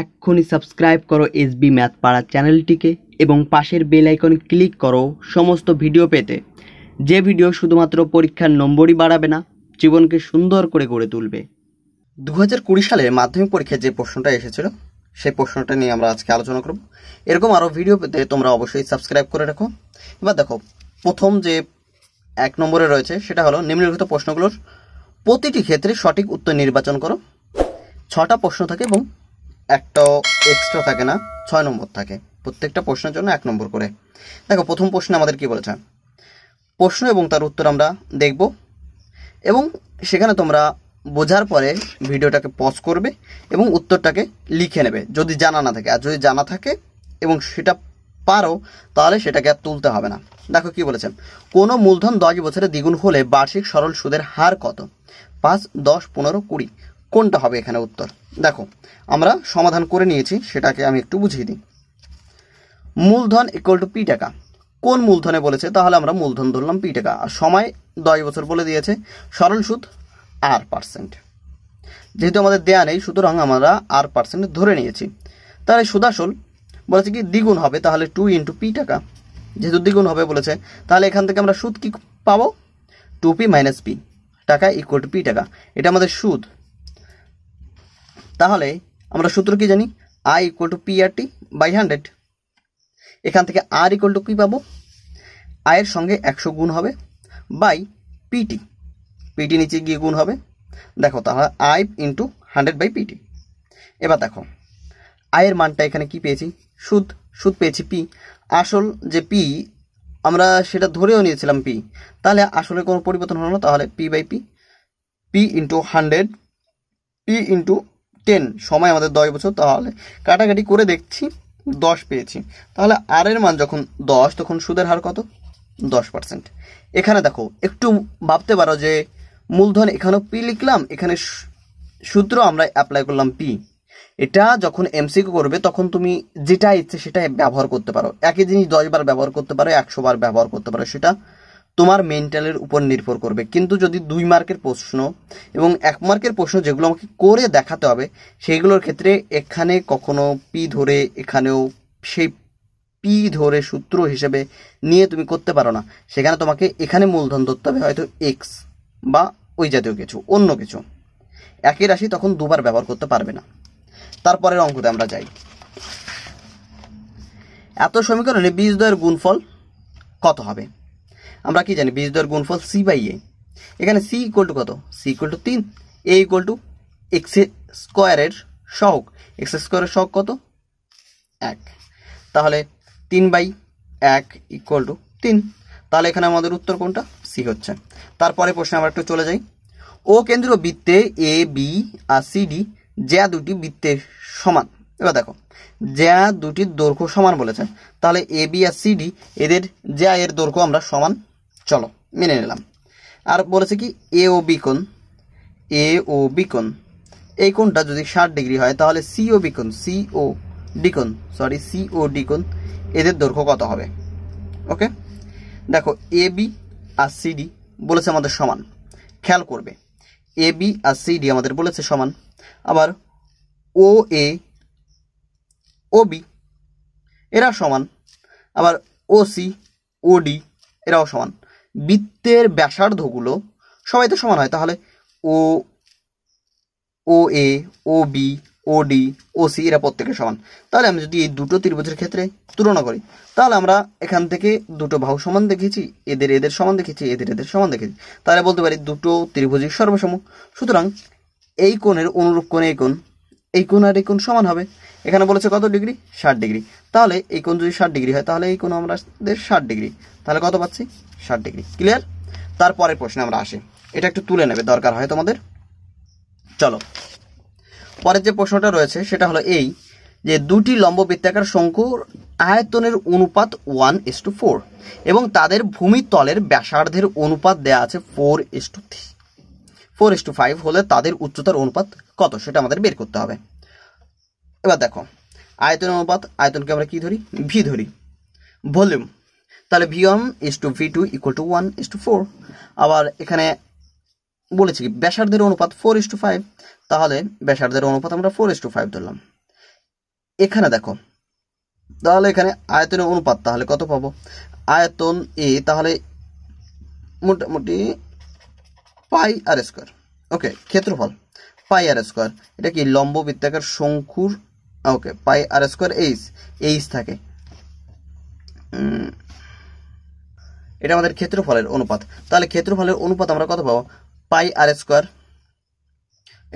এক্ষুনি সাবস্ক্রাইব করো SB math পাড়া চ্যানেলটিকে এবং পাশের বেল আইকন ক্লিক করো সমস্ত ভিডিও পেতে যে ভিডিও শুধুমাত্র পরীক্ষার নম্বরই বাড়াবে না জীবনকে সুন্দর করে গড়ে তুলবে দু হাজার কুড়ি সালে মাধ্যমিক পরীক্ষায় যে প্রশ্নটা এসেছিল সেই প্রশ্নটা নিয়ে আমরা আজকে আলোচনা করব এরকম আরও ভিডিও পেতে তোমরা অবশ্যই সাবস্ক্রাইব করে রাখো এবার দেখো প্রথম যে এক নম্বরে রয়েছে সেটা হলো নিম্নলিখিত প্রশ্নগুলোর প্রতিটি ক্ষেত্রে সঠিক উত্তর নির্বাচন করো ছটা প্রশ্ন থাকে এবং একটাও এক্সট্রা থাকে না ছয় নম্বর থাকে প্রত্যেকটা প্রশ্নের জন্য এক নম্বর করে দেখো প্রথম প্রশ্ন আমাদের কি বলেছে প্রশ্ন এবং তার উত্তর আমরা দেখব এবং সেখানে তোমরা বোঝার পরে ভিডিওটাকে পজ করবে এবং উত্তরটাকে লিখে নেবে যদি জানা না থাকে আর যদি জানা থাকে এবং সেটা পারো তাহলে সেটাকে আর তুলতে হবে না দেখো কি বলেছে কোনো মূলধন দশ বছরে দ্বিগুণ হলে বার্ষিক সরল সুদের হার কত পাঁচ দশ পনেরো কুড়ি কোনটা হবে এখানে উত্তর দেখো আমরা সমাধান করে নিয়েছি সেটাকে আমি একটু বুঝিয়ে দিই মূলধন ইকুয়াল টু পি টাকা কোন মূলধনে বলেছে তাহলে আমরা মূলধন ধরলাম পি টাকা আর সময় দশ বছর বলে দিয়েছে সরল সুদ আর পার্সেন্ট যেহেতু আমাদের দেয়া নেই সুতরাং আমরা আর পার্সেন্ট ধরে নিয়েছি তাহলে সুদাসল বলেছে কি দ্বিগুণ হবে তাহলে টু ইন্টু পি টাকা যেহেতু দ্বিগুণ হবে বলেছে তাহলে এখান থেকে আমরা সুদ কি পাবো টু পি মাইনাস পি টাকা ইকুয়াল টু পি টাকা এটা আমাদের সুদ তাহলে আমরা সূত্র কি জানি I equal to PRT by hundred এখান থেকে আর ইকুয়াল টু কী পাবো আয়ের সঙ্গে একশো গুণ হবে বাই পিটি পিটি নিচে গিয়ে গুণ হবে দেখো তাহলে I into hundred by PT এবার দেখো আয়ের মানটা এখানে কি পেয়েছি সুদ সুদ পেয়েছি পি আসল যে পি আমরা সেটা ধরেও নিয়েছিলাম পি তাহলে আসলে কোনো পরিবর্তন হলো না তাহলে P by P P into hundred P into ten সময় আমাদের দশ বছর তাহলে কাটাকাটি করে দেখছি দশ পেয়েছি তাহলে আর এর মান যখন দশ তখন সুদের হার কত দশ পার্সেন্ট এখানে দেখো একটু ভাবতে পারো যে মূলধন এখানেও পি লিখলাম এখানে সূত্র আমরা অ্যাপ্লাই করলাম পি এটা যখন এমসিকিউ করবে তখন তুমি যেটা ইচ্ছে সেটা ব্যবহার করতে পারো একই জিনিস দশ বার ব্যবহার করতে পারো একশো বার ব্যবহার করতে পারো সেটা তোমার মেন্টালের উপর নির্ভর করবে কিন্তু যদি দুই মার্কের প্রশ্ন এবং এক মার্কের প্রশ্ন যেগুলো আমাকে করে দেখাতে হবে সেইগুলোর ক্ষেত্রে এখানে কখনো পি ধরে এখানেও সেই পি ধরে সূত্র হিসেবে নিয়ে তুমি করতে পারো না সেখানে তোমাকে এখানে মূলধন ধরতে হবে হয়তো এক্স বা ওই জাতীয় কিছু অন্য কিছু একই রাশি তখন দুবার ব্যবহার করতে পারবে না তারপরের অঙ্কতে আমরা যাই এত সমীকরণে দয়ের গুণফল কত হবে আমরা কি জানি দর গুণফল সি বাই এ এখানে সি ইকোয়াল টু কত সি ইকোয়াল টু তিন এ ইকোয়াল টু এক্স স্কোয়ারের শখ এক্স স্কোয়ারের শখ কত এক তাহলে তিন বাই এক ইকোয়াল টু তিন তাহলে এখানে আমাদের উত্তর কোনটা সি হচ্ছে তারপরে প্রশ্নে আমরা একটু চলে যাই ও কেন্দ্রীয় বৃত্তে এ বি আর সি ডি যা দুটি বৃত্তের সমান এবার দেখো যা দুটির দৈর্ঘ্য সমান বলেছে তাহলে এ বি আর সি ডি এদের যা এর দৈর্ঘ্য আমরা সমান চলো মেনে নিলাম আর বলেছে কি এ O B A O B এই কোণটা যদি ষাট ডিগ্রি হয় তাহলে C O B C O D sorry C O ডিকোন এদের দৈর্ঘ্য কত হবে ওকে দেখো এ বি আর সিডি বলেছে আমাদের সমান খেয়াল করবে এ বি আর সিডি আমাদের বলেছে সমান আবার ও এ ও বি এরা সমান আবার ও সি ও ডি এরাও সমান বৃত্তের ব্যাসার্ধগুলো সবাই তো সমান হয় তাহলে O O A O B O D O C এরা প্রত্যেকের সমান তাহলে আমি যদি এই দুটো ত্রিভুজের ক্ষেত্রে তুলনা করি তাহলে আমরা এখান থেকে দুটো বাহু সমান দেখেছি এদের এদের সমান দেখেছি এদের এদের সমান দেখেছি তাহলে বলতে পারি দুটো ত্রিভুজই সর্বসম সুতরাং এই কোণের অনুরূপ কোণে এই কোণ এই কোণ আর এই কোণ সমান হবে এখানে বলেছে কত ডিগ্রি ষাট ডিগ্রি তাহলে এই কোণ যদি ষাট ডিগ্রি হয় তাহলে এই কোণ আমরা ষাট ডিগ্রি তাহলে কত পাচ্ছি ষাট ডিগ্রি ক্লিয়ার তারপরের প্রশ্নে আমরা আসি এটা একটু তুলে নেবে দরকার হয় তোমাদের চলো পরের যে প্রশ্নটা রয়েছে সেটা হলো এই যে দুটি লম্ব বৃত্তাকার শঙ্কুর আয়তনের অনুপাত ওয়ান এস টু ফোর এবং তাদের ভূমি তলের ব্যাসার্ধের অনুপাত দেয়া আছে four is to three four is to five হলে তাদের উচ্চতার অনুপাত কত সেটা আমাদের বের করতে হবে এবার দেখো আয়তন অনুপাত আয়তনকে আমরা কী ধরি ভি ধরি ভলিউম তাহলে V one is to V two equal to one is to four আবার এখানে বলেছি কি ব্যাসার্ধের অনুপাত ফোর ইস টু ফাইভ তাহলে ব্যাসার্ধের অনুপাত আমরা ফোর ইস টু ফাইভ ধরলাম এখানে দেখো তাহলে এখানে আয়তনের অনুপাত তাহলে কত পাবো আয়তন এ তাহলে মোটামুটি পাই আর স্কোয়ার ওকে ক্ষেত্রফল পাই আর স্কোয়ার এটা কি লম্ব বৃত্তাকার শঙ্কুর okay pi R square H H থাকে এটা আমাদের ক্ষেত্রফলের অনুপাত তাহলে ক্ষেত্রফলের অনুপাত আমরা কত পাবো পাই আর স্কোয়ার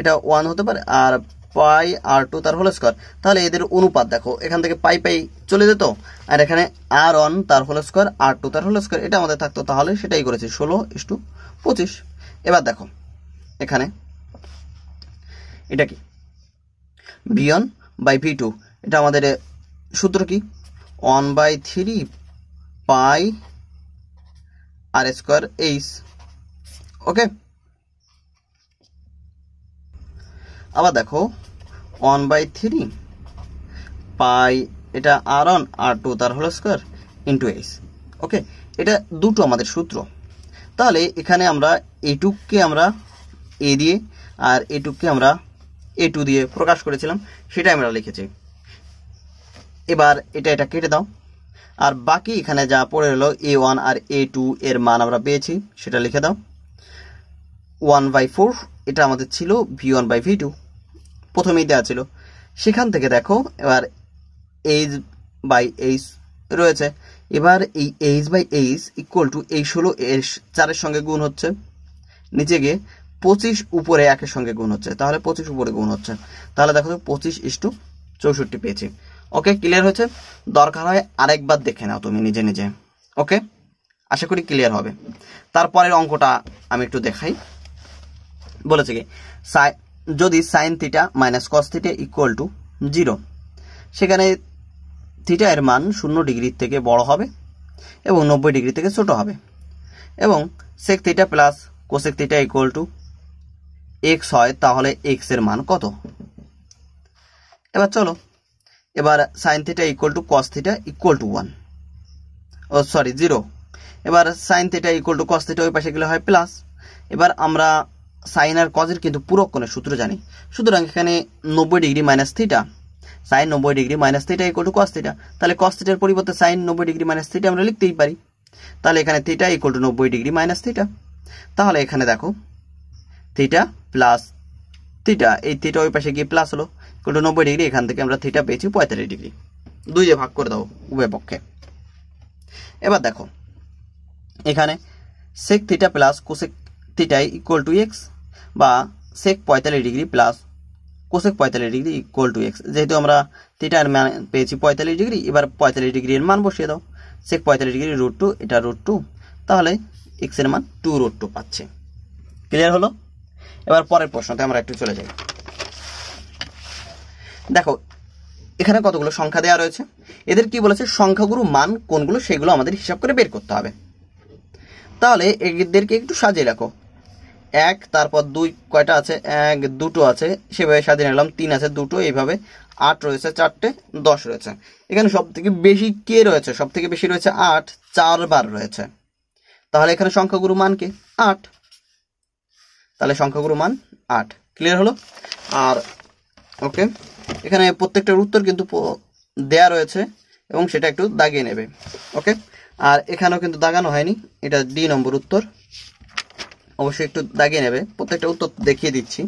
এটা ওয়ান হতে পারে আর পাই আর টু তার হোল স্কোয়ার তাহলে এদের অনুপাত দেখো এখান থেকে পাই পাই চলে যেত আর এখানে আর ওয়ান তার হোল স্কোয়ার আর টু তার হোল স্কোয়ার এটা আমাদের থাকতো তাহলে সেটাই করেছি ষোলো ইস টু পঁচিশ এবার দেখো এখানে এটা কি বিয়ন বাই ভি টু এটা আমাদের সূত্র কি one by three pi R square H okay আবার দেখো ওয়ান বাই থ্রি পাই এটা আর ওয়ান আর টু তার হল স্কোয়ার ইন্টু এইচ ওকে এটা দুটো আমাদের সূত্র তাহলে এখানে আমরা এটুককে আমরা এ দিয়ে আর এটুককে আমরা এ টু দিয়ে প্রকাশ করেছিলাম সেটাই আমরা লিখেছি এবার এটা এটা কেটে দাও আর বাকি এখানে যা পড়ে রলো এ ওয়ান আর এ টু এর মান আমরা পেয়েছি সেটা লিখে দাও ওয়ান বাই ফোর এটা আমাদের ছিল V one by V two প্রথমেই দেওয়া ছিল সেখান থেকে দেখো এবার এইচ বাই এইচ রয়েছে এবার এই H by H equal to H হলো এর চারের সঙ্গে গুণ হচ্ছে নিচে গিয়ে পঁচিশ উপরে একের সঙ্গে গুণ হচ্ছে তাহলে পঁচিশ উপরে গুণ হচ্ছে তাহলে দেখো পঁচিশ ইস্টু চৌষট্টি পেয়েছি ওকে ক্লিয়ার হয়েছে দরকার হয় আরেকবার দেখে নাও তুমি নিজে নিজে ওকে আশা করি ক্লিয়ার হবে তারপরের অঙ্কটা আমি একটু দেখাই বলেছে কি সাই যদি sine theta minus cos theta equal to zero সেখানে থিটা এর মান শূন্য ডিগ্রির থেকে বড় হবে এবং নব্বই ডিগ্রি থেকে ছোট হবে এবং sec theta plus cosec theta equal to x হয় তাহলে এক্সের মান কত এবার চলো এবার sine theta equal to cos theta equal to one oh sorry zero এবার sine theta equal to cos theta ওই পাশে গেলে হয় প্লাস এবার আমরা সাইন আর কজের কিন্তু পুরক্ষণের সূত্র জানি সুতরাং এখানে নব্বই ডিগ্রি মাইনাস থিটা সাইন নব্বই degree minus theta equal to cos theta তাহলে কস থিটার পরিবর্তে সাইন নব্বই ডিগ্রি মাইনাস থিটা আমরা লিখতেই পারি তাহলে এখানে থিটা ইকুয়াল টু নব্বই ডিগ্রি মাইনাস থিটা তাহলে এখানে দেখো থিটা প্লাস থিটা এই থিটা ওই পাশে গিয়ে প্লাস হলো কিন্তু নব্বই ডিগ্রি এখান থেকে আমরা থিটা পেয়েছি পঁয়তাল্লিশ ডিগ্রি দুই যে ভাগ করে দাও উভয় পক্ষে এবার দেখো এখানে সেক থিটা প্লাস কোশেক থিটাই ইকুয়াল টু এক্স বা সেক পঁয়তাল্লিশ ডিগ্রি প্লাস কোশেক পঁয়তাল্লিশ ডিগ্রি ইকুয়াল টু এক্স যেহেতু আমরা থিটার মান পেয়েছি পঁয়তাল্লিশ ডিগ্রি এবার পঁয়তাল্লিশ ডিগ্রির মান বসিয়ে দাও সেক পঁয়তাল্লিশ ডিগ্রি রুট টু এটা রুট টু তাহলে এক্সের মান টু রোড টু পাচ্ছে ক্লিয়ার হলো এবার পরের প্রশ্নতে আমরা একটু চলে যাই দেখো এখানে কতগুলো সংখ্যা দেওয়া রয়েছে এদের কি বলেছে সংখ্যাগুরু মান কোনগুলো সেগুলো আমাদের হিসাব করে বের করতে হবে তাহলে এদেরকে একটু সাজিয়ে রাখো এক তারপর দুই কয়টা আছে এক দুটো আছে সেভাবে সাজিয়ে নিলাম তিন আছে দুটো এইভাবে আট রয়েছে চারটে দশ রয়েছে এখানে সব থেকে বেশি কে রয়েছে সব থেকে বেশি রয়েছে আট চারবার রয়েছে তাহলে এখানে সংখ্যাগুরু মানকে আট তাহলে সংখ্যাগুরু মান আট ক্লিয়ার হলো আর ওকে এখানে প্রত্যেকটার উত্তর কিন্তু দেয়া রয়েছে এবং সেটা একটু দাগিয়ে নেবে ওকে আর এখানেও কিন্তু দাগানো হয়নি এটা ডি নম্বর উত্তর অবশ্যই একটু দাগিয়ে নেবে প্রত্যেকটা উত্তর দেখিয়ে দিচ্ছি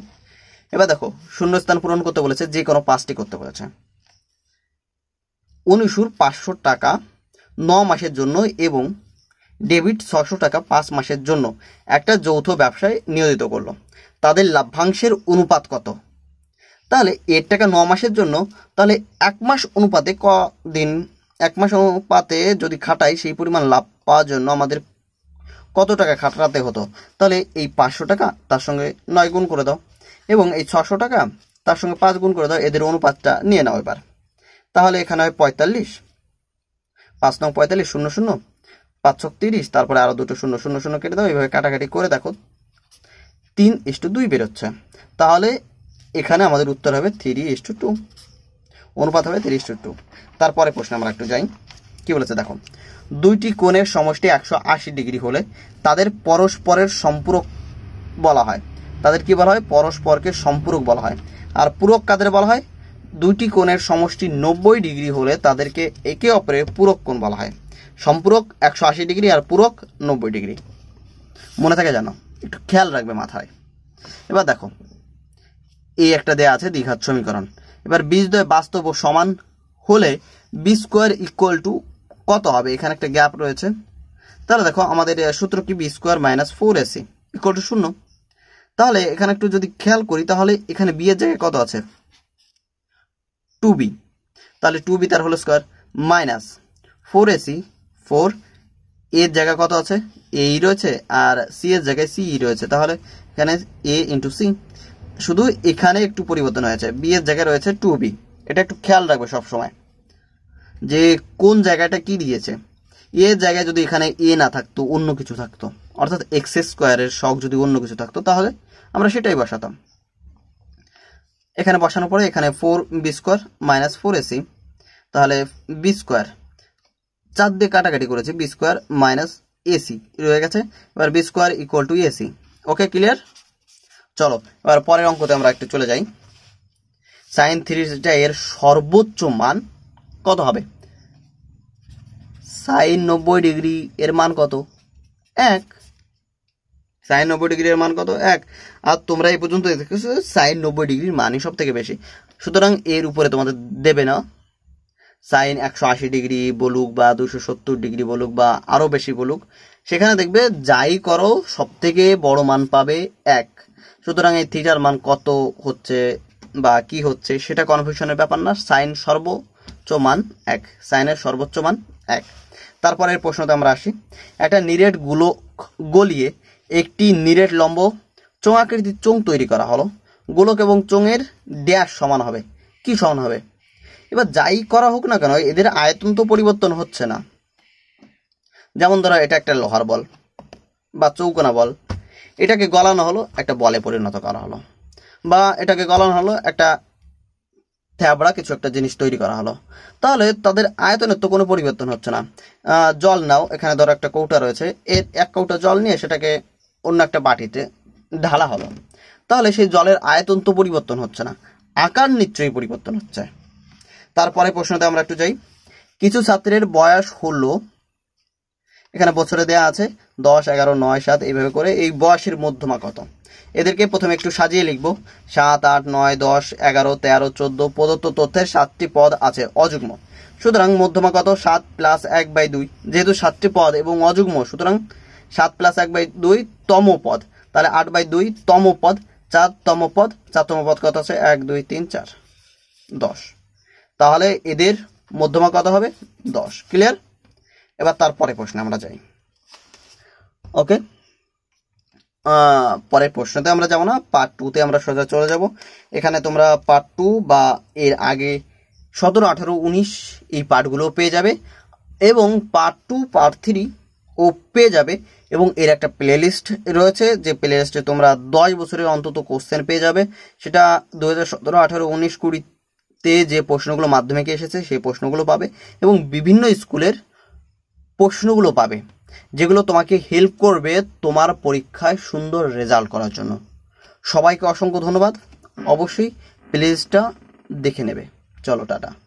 এবার দেখো শূন্যস্থান পূরণ করতে বলেছে যে কোনো পাঁচটি করতে বলেছে উনিশুর পাঁচশো টাকা ন মাসের জন্য এবং ডেভিড ছশো টাকা পাঁচ মাসের জন্য একটা যৌথ ব্যবসায় নিয়োজিত করলো তাদের লাভ্যাংশের অনুপাত কত তাহলে এর টাকা ন মাসের জন্য তাহলে এক মাস অনুপাতে ক দিন এক মাস অনুপাতে যদি খাটাই সেই পরিমাণ লাভ পাওয়ার জন্য আমাদের কত টাকা খাটাতে হতো তাহলে এই পাঁচশো টাকা তার সঙ্গে নয় গুণ করে দাও এবং এই ছশো টাকা তার সঙ্গে পাঁচ গুণ করে দাও এদের অনুপাতটা নিয়ে নাও এবার তাহলে এখানে হয় পঁয়তাল্লিশ পাঁচ নং পঁয়তাল্লিশ শূন্য শূন্য পাঁচশো তিরিশ তারপরে আরও দুটো শূন্য শূন্য শূন্য কেটে দাও এইভাবে কাটাকাটি করে দেখো তিন ইস্টু দুই বেরোচ্ছে তাহলে এখানে আমাদের উত্তর হবে থ্রি ইস্টু টু অনুপাত হবে থ্রি ইস্টু টু তারপরে প্রশ্ন আমরা একটু যাই কি বলেছে দেখো দুইটি কোণের সমষ্টি একশো আশি ডিগ্রি হলে তাদের পরস্পরের সম্পূরক বলা হয় তাদের কি বলা হয় পরস্পরকে সম্পূরক বলা হয় আর পূরক কাদের বলা হয় দুইটি কোণের সমষ্টি নব্বই ডিগ্রি হলে তাদেরকে একে অপরের পূরক কোণ বলা হয় সম্পূরক একশো আশি ডিগ্রি আর পূরক নব্বই ডিগ্রি মনে থাকে জানো একটু খেয়াল রাখবে মাথায় এবার দেখো এই একটা দেয়া আছে দীঘার সমীকরণ এবার দয় বাস্তব সমান হলে বি স্কোয়ার ইকুয়াল টু কত হবে এখানে একটা গ্যাপ রয়েছে তাহলে দেখো আমাদের সূত্র কি B square minus four AC equal to শূন্য তাহলে এখানে একটু যদি খেয়াল করি তাহলে এখানে বিয়ের জায়গায় কত আছে টু বি তাহলে টু বি তার হলো square minus four AC four এর জায়গা কত আছে এই রয়েছে আর সি এর জায়গায় সি রয়েছে তাহলে এখানে এ ইন্টু সি শুধু এখানে একটু পরিবর্তন হয়েছে বি এর জায়গায় রয়েছে টু বি এটা একটু খেয়াল রাখবে সবসময় যে কোন জায়গাটা কি দিয়েছে এর জায়গায় যদি এখানে এ না থাকতো অন্য কিছু থাকতো অর্থাৎ এক্স স্কোয়ারের শখ যদি অন্য কিছু থাকতো তাহলে আমরা সেটাই বসাতাম এখানে বসানোর পরে এখানে four B square minus four AC তাহলে বি স্কোয়ার চার দিয়ে কাটাকাটি করেছি বি স্কোয়ার মাইনাস এসি রয়ে গেছে এবার B square equal to AC okay clear চলো এবার পরের অঙ্কতে আমরা একটু চলে যাই সাইন থ্রি এর সর্বোচ্চ মান কত হবে সাইন নব্বই ডিগ্রি এর মান কত এক সাইন নব্বই ডিগ্রির মান কত এক আর তোমরা এই পর্যন্ত দেখেছো সাইন নব্বই ডিগ্রির মানই সব থেকে বেশি সুতরাং এর উপরে তোমাদের দেবে না সাইন একশো আশি ডিগ্রি বলুক বা দুশো সত্তর ডিগ্রি বলুক বা আরও বেশি বলুক সেখানে দেখবে যাই করো সব থেকে বড় মান পাবে এক সুতরাং এই থিটার মান কত হচ্ছে বা কি হচ্ছে সেটা কনফিউশনের ব্যাপার না সাইন সর্বোচ্চ মান এক সাইনের সর্বোচ্চ মান এক তারপরের প্রশ্নতে আমরা আসি একটা নিরেট গুলো গলিয়ে একটি নিরেট লম্ব চোঙাকৃতির চোঙ তৈরি করা হলো গোলক এবং চোঙের ড্যাশ সমান হবে কি সমান হবে এবার যাই করা হোক না কেন এদের আয়তন তো পরিবর্তন হচ্ছে না যেমন ধরো এটা একটা লোহার বল বা চৌকোনা বল এটাকে গলানো হলো একটা বলে পরিণত করা হলো বা এটাকে গলানো হলো একটা থ্যাবড়া কিছু একটা জিনিস তৈরি করা হলো তাহলে তাদের আয়তনের তো কোনো পরিবর্তন হচ্ছে না জল নাও এখানে ধরো একটা কৌটা রয়েছে এর এক কৌটা জল নিয়ে সেটাকে অন্য একটা বাটিতে ঢালা হলো তাহলে সেই জলের আয়তন তো পরিবর্তন হচ্ছে না আকার নিশ্চয়ই পরিবর্তন হচ্ছে তারপরে প্রশ্নতে আমরা একটু যাই কিছু ছাত্রের বয়স হলো এখানে বছরে দেয়া আছে দশ এগারো নয় সাত এইভাবে করে এই বয়সের মধ্যমা কত এদেরকে প্রথমে একটু সাজিয়ে লিখব সাত আট নয় দশ এগারো তেরো চোদ্দ প্রদত্ত তথ্যের সাতটি পদ আছে অযুগ্ম সুতরাং মধ্যমা কত সাত প্লাস এক বাই দুই যেহেতু সাতটি পদ এবং অযুগ্ম সুতরাং সাত প্লাস এক বাই দুই তম পদ তাহলে আট বাই দুই তম পদ চারতম পদ চারতম পদ কত আছে এক দুই তিন চার দশ তাহলে এদের মধ্যমা কত হবে দশ ক্লিয়ার এবার তারপরে প্রশ্নে আমরা যাই ওকে পরের প্রশ্নতে আমরা যাব না পার্ট টুতে আমরা সোজা চলে যাব এখানে তোমরা পার্ট টু বা এর আগে সতেরো আঠারো উনিশ এই পার্টগুলো পেয়ে যাবে এবং পার্ট টু পার্ট থ্রি ও পেয়ে যাবে এবং এর একটা প্লেলিস্ট রয়েছে যে প্লে লিস্টে তোমরা দশ বছরের অন্তত কোশ্চেন পেয়ে যাবে সেটা দু হাজার সতেরো আঠারো উনিশ কুড়ি তে যে প্রশ্নগুলো মাধ্যমিকে এসেছে সেই প্রশ্নগুলো পাবে এবং বিভিন্ন স্কুলের প্রশ্নগুলো পাবে যেগুলো তোমাকে হেল্প করবে তোমার পরীক্ষায় সুন্দর রেজাল্ট করার জন্য সবাইকে অসংখ্য ধন্যবাদ অবশ্যই প্লেজটা দেখে নেবে চলো টাটা